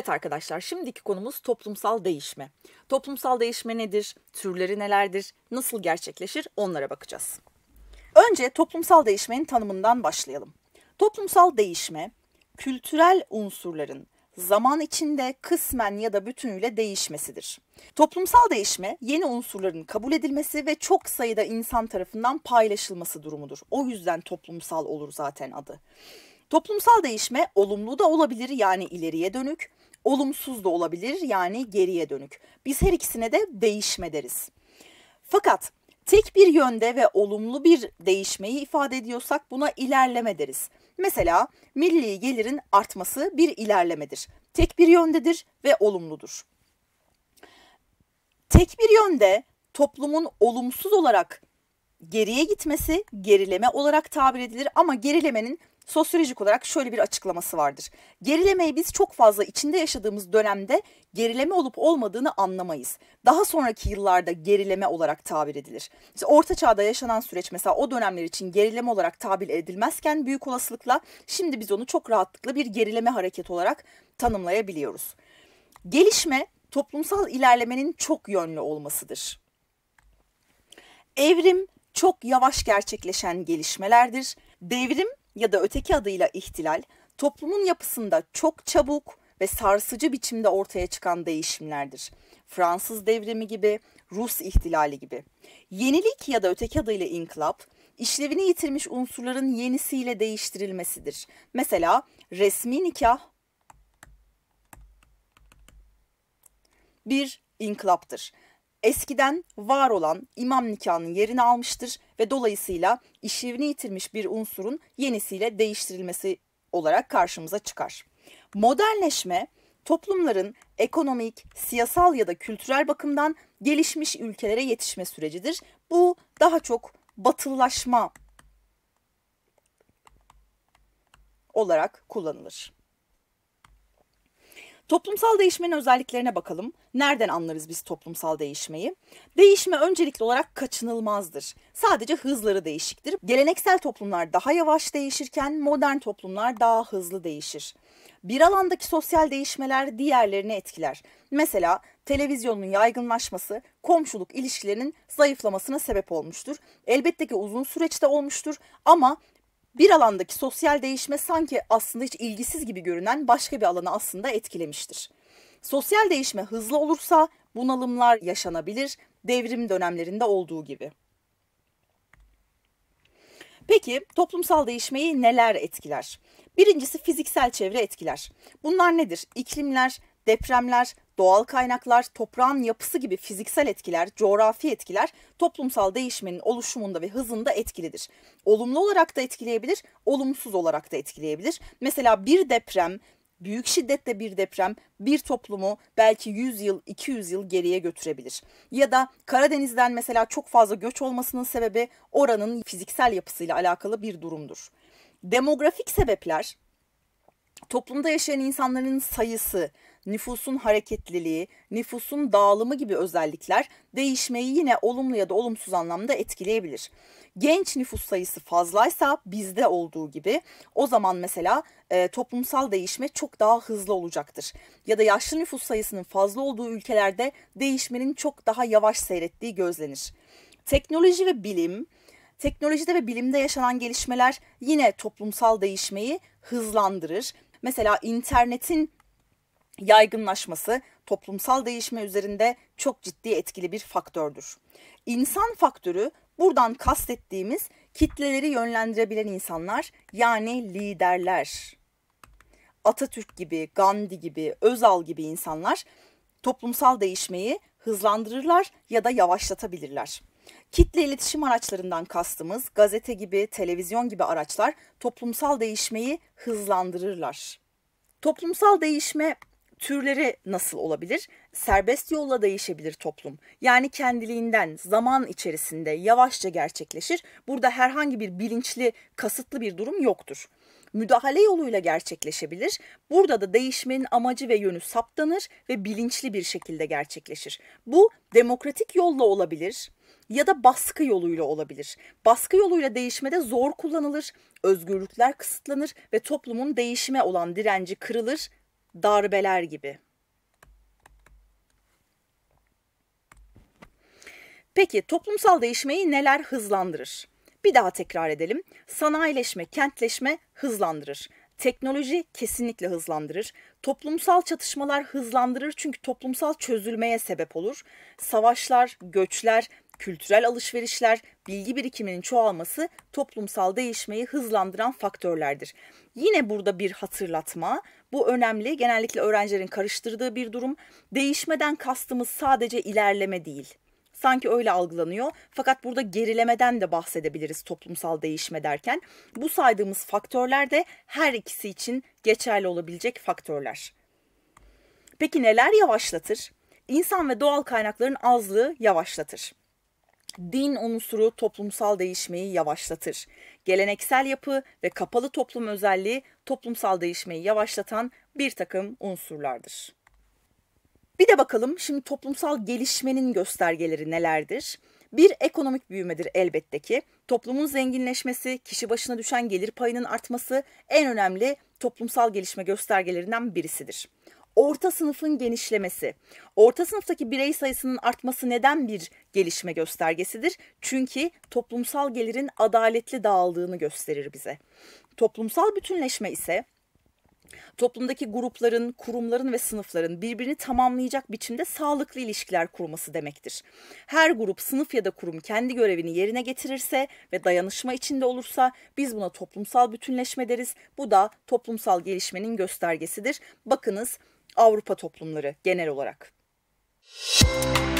Evet arkadaşlar şimdiki konumuz toplumsal değişme. Toplumsal değişme nedir? Türleri nelerdir? Nasıl gerçekleşir? Onlara bakacağız. Önce toplumsal değişmenin tanımından başlayalım. Toplumsal değişme kültürel unsurların zaman içinde kısmen ya da bütünüyle değişmesidir. Toplumsal değişme yeni unsurların kabul edilmesi ve çok sayıda insan tarafından paylaşılması durumudur. O yüzden toplumsal olur zaten adı. Toplumsal değişme olumlu da olabilir yani ileriye dönük, Olumsuz da olabilir yani geriye dönük. Biz her ikisine de değişme deriz. Fakat tek bir yönde ve olumlu bir değişmeyi ifade ediyorsak buna ilerleme deriz. Mesela milli gelirin artması bir ilerlemedir. Tek bir yöndedir ve olumludur. Tek bir yönde toplumun olumsuz olarak geriye gitmesi gerileme olarak tabir edilir ama gerilemenin sosyolojik olarak şöyle bir açıklaması vardır. Gerilemeyi biz çok fazla içinde yaşadığımız dönemde gerileme olup olmadığını anlamayız. Daha sonraki yıllarda gerileme olarak tabir edilir. İşte orta çağda yaşanan süreç mesela o dönemler için gerileme olarak tabir edilmezken büyük olasılıkla şimdi biz onu çok rahatlıkla bir gerileme hareket olarak tanımlayabiliyoruz. Gelişme toplumsal ilerlemenin çok yönlü olmasıdır. Evrim çok yavaş gerçekleşen gelişmelerdir. Devrim ya da öteki adıyla ihtilal toplumun yapısında çok çabuk ve sarsıcı biçimde ortaya çıkan değişimlerdir. Fransız devrimi gibi, Rus ihtilali gibi. Yenilik ya da öteki adıyla inkılap, işlevini yitirmiş unsurların yenisiyle değiştirilmesidir. Mesela resmi nikah bir inkılaptır eskiden var olan imam nikahının yerini almıştır ve dolayısıyla işlevini yitirmiş bir unsurun yenisiyle değiştirilmesi olarak karşımıza çıkar. Modernleşme toplumların ekonomik, siyasal ya da kültürel bakımdan gelişmiş ülkelere yetişme sürecidir. Bu daha çok batılılaşma olarak kullanılır. Toplumsal değişmenin özelliklerine bakalım. Nereden anlarız biz toplumsal değişmeyi? Değişme öncelikli olarak kaçınılmazdır. Sadece hızları değişiktir. Geleneksel toplumlar daha yavaş değişirken modern toplumlar daha hızlı değişir. Bir alandaki sosyal değişmeler diğerlerini etkiler. Mesela televizyonun yaygınlaşması komşuluk ilişkilerinin zayıflamasına sebep olmuştur. Elbette ki uzun süreçte olmuştur ama bir alandaki sosyal değişme sanki aslında hiç ilgisiz gibi görünen başka bir alanı aslında etkilemiştir. Sosyal değişme hızlı olursa bunalımlar yaşanabilir, devrim dönemlerinde olduğu gibi. Peki toplumsal değişmeyi neler etkiler? Birincisi fiziksel çevre etkiler. Bunlar nedir? İklimler, depremler, doğal kaynaklar, toprağın yapısı gibi fiziksel etkiler, coğrafi etkiler toplumsal değişmenin oluşumunda ve hızında etkilidir. Olumlu olarak da etkileyebilir, olumsuz olarak da etkileyebilir. Mesela bir deprem, büyük şiddette bir deprem bir toplumu belki 100 yıl, 200 yıl geriye götürebilir. Ya da Karadeniz'den mesela çok fazla göç olmasının sebebi oranın fiziksel yapısıyla alakalı bir durumdur. Demografik sebepler toplumda yaşayan insanların sayısı, nüfusun hareketliliği, nüfusun dağılımı gibi özellikler değişmeyi yine olumlu ya da olumsuz anlamda etkileyebilir. Genç nüfus sayısı fazlaysa bizde olduğu gibi o zaman mesela e, toplumsal değişme çok daha hızlı olacaktır. Ya da yaşlı nüfus sayısının fazla olduğu ülkelerde değişmenin çok daha yavaş seyrettiği gözlenir. Teknoloji ve bilim Teknolojide ve bilimde yaşanan gelişmeler yine toplumsal değişmeyi hızlandırır. Mesela internetin yaygınlaşması toplumsal değişme üzerinde çok ciddi etkili bir faktördür. İnsan faktörü buradan kastettiğimiz kitleleri yönlendirebilen insanlar yani liderler. Atatürk gibi, Gandhi gibi, Özal gibi insanlar toplumsal değişmeyi hızlandırırlar ya da yavaşlatabilirler. Kitle iletişim araçlarından kastımız gazete gibi, televizyon gibi araçlar toplumsal değişmeyi hızlandırırlar. Toplumsal değişme türleri nasıl olabilir? Serbest yolla değişebilir toplum. Yani kendiliğinden zaman içerisinde yavaşça gerçekleşir. Burada herhangi bir bilinçli, kasıtlı bir durum yoktur. Müdahale yoluyla gerçekleşebilir. Burada da değişmenin amacı ve yönü saptanır ve bilinçli bir şekilde gerçekleşir. Bu demokratik yolla olabilir ya da baskı yoluyla olabilir. Baskı yoluyla değişmede zor kullanılır, özgürlükler kısıtlanır ve toplumun değişime olan direnci kırılır darbeler gibi. Peki toplumsal değişmeyi neler hızlandırır? Bir daha tekrar edelim. Sanayileşme, kentleşme hızlandırır. Teknoloji kesinlikle hızlandırır. Toplumsal çatışmalar hızlandırır çünkü toplumsal çözülmeye sebep olur. Savaşlar, göçler, kültürel alışverişler, bilgi birikiminin çoğalması toplumsal değişmeyi hızlandıran faktörlerdir. Yine burada bir hatırlatma. Bu önemli. Genellikle öğrencilerin karıştırdığı bir durum. Değişmeden kastımız sadece ilerleme değil. Sanki öyle algılanıyor. Fakat burada gerilemeden de bahsedebiliriz toplumsal değişme derken. Bu saydığımız faktörler de her ikisi için geçerli olabilecek faktörler. Peki neler yavaşlatır? İnsan ve doğal kaynakların azlığı yavaşlatır din unsuru toplumsal değişmeyi yavaşlatır. Geleneksel yapı ve kapalı toplum özelliği toplumsal değişmeyi yavaşlatan bir takım unsurlardır. Bir de bakalım şimdi toplumsal gelişmenin göstergeleri nelerdir? Bir ekonomik büyümedir elbette ki. Toplumun zenginleşmesi, kişi başına düşen gelir payının artması en önemli toplumsal gelişme göstergelerinden birisidir orta sınıfın genişlemesi. Orta sınıftaki birey sayısının artması neden bir gelişme göstergesidir? Çünkü toplumsal gelirin adaletli dağıldığını gösterir bize. Toplumsal bütünleşme ise toplumdaki grupların, kurumların ve sınıfların birbirini tamamlayacak biçimde sağlıklı ilişkiler kurması demektir. Her grup, sınıf ya da kurum kendi görevini yerine getirirse ve dayanışma içinde olursa biz buna toplumsal bütünleşme deriz. Bu da toplumsal gelişmenin göstergesidir. Bakınız Avrupa toplumları genel olarak. Müzik